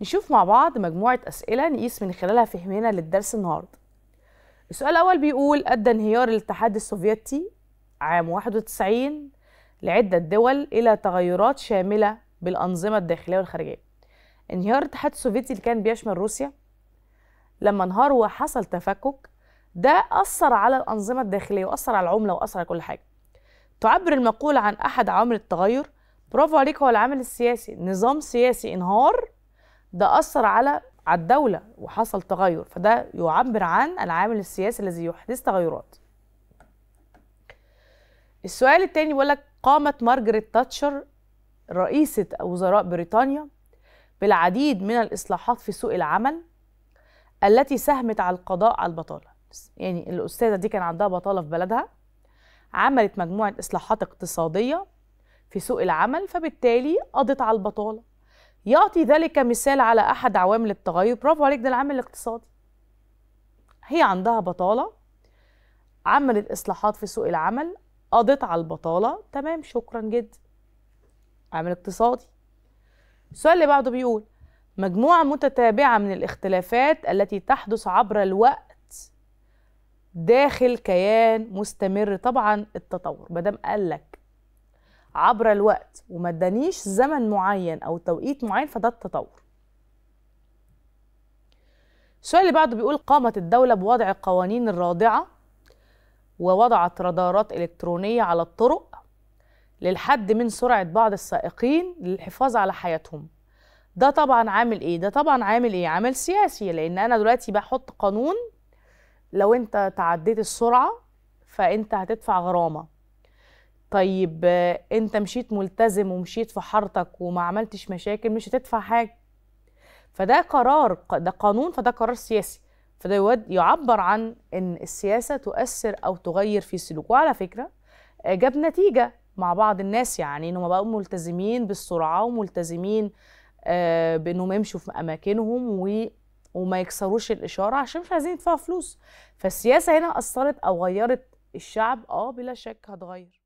نشوف مع بعض مجموعة أسئلة نقيس من خلالها فهمنا للدرس النهاردة السؤال الأول بيقول أدى انهيار الاتحاد السوفيتي عام 91 لعدة دول إلى تغيرات شاملة بالأنظمة الداخلية والخارجية انهيار الاتحاد السوفيتي اللي كان بيشمل روسيا لما انهار وحصل تفكك ده أثر على الأنظمة الداخلية وأثر على العملة وأثر على كل حاجة تعبر المقولة عن أحد عوامل التغير برافو عليك هو العامل السياسي نظام سياسي انهار ده اثر على على الدوله وحصل تغير فده يعبر عن العامل السياسي الذي يحدث تغيرات السؤال الثاني بيقول لك قامت مارجريت تاتشر رئيسة وزراء بريطانيا بالعديد من الإصلاحات في سوق العمل التي ساهمت على القضاء على البطالة يعني الأستاذة دي كان عندها بطالة في بلدها عملت مجموعة إصلاحات اقتصادية في سوق العمل فبالتالي قضت على البطالة يعطي ذلك مثال على أحد عوامل التغير برافو عليك ده العامل الاقتصادي هي عندها بطالة عملت إصلاحات في سوق العمل قضت على البطالة تمام شكرا جدا عامل اقتصادي السؤال اللي بعده بيقول مجموعة متتابعة من الاختلافات التي تحدث عبر الوقت داخل كيان مستمر طبعا التطور ما دام قال لك عبر الوقت وما ادانيش زمن معين او توقيت معين فده التطور السؤال اللي بعده بيقول قامت الدولة بوضع القوانين الرادعة ووضعت رادارات إلكترونية على الطرق للحد من سرعة بعض السائقين للحفاظ على حياتهم ده طبعا عامل ايه ده طبعا عامل ايه عامل سياسي لان انا دلوقتي بحط قانون لو انت تعديت السرعة فانت هتدفع غرامة طيب انت مشيت ملتزم ومشيت في حارتك وما عملتش مشاكل مش هتدفع حاجه فده قرار ده قانون فده قرار سياسي فده يعبر عن ان السياسه تؤثر او تغير في السلوك وعلى فكره آه، جاب نتيجه مع بعض الناس يعني انهم بقوا ملتزمين بالسرعه وملتزمين آه، بانهم يمشوا في اماكنهم و وما يكسروش الاشاره عشان مش عايزين يدفعوا فلوس فالسياسه هنا اثرت او غيرت الشعب اه بلا شك هتغير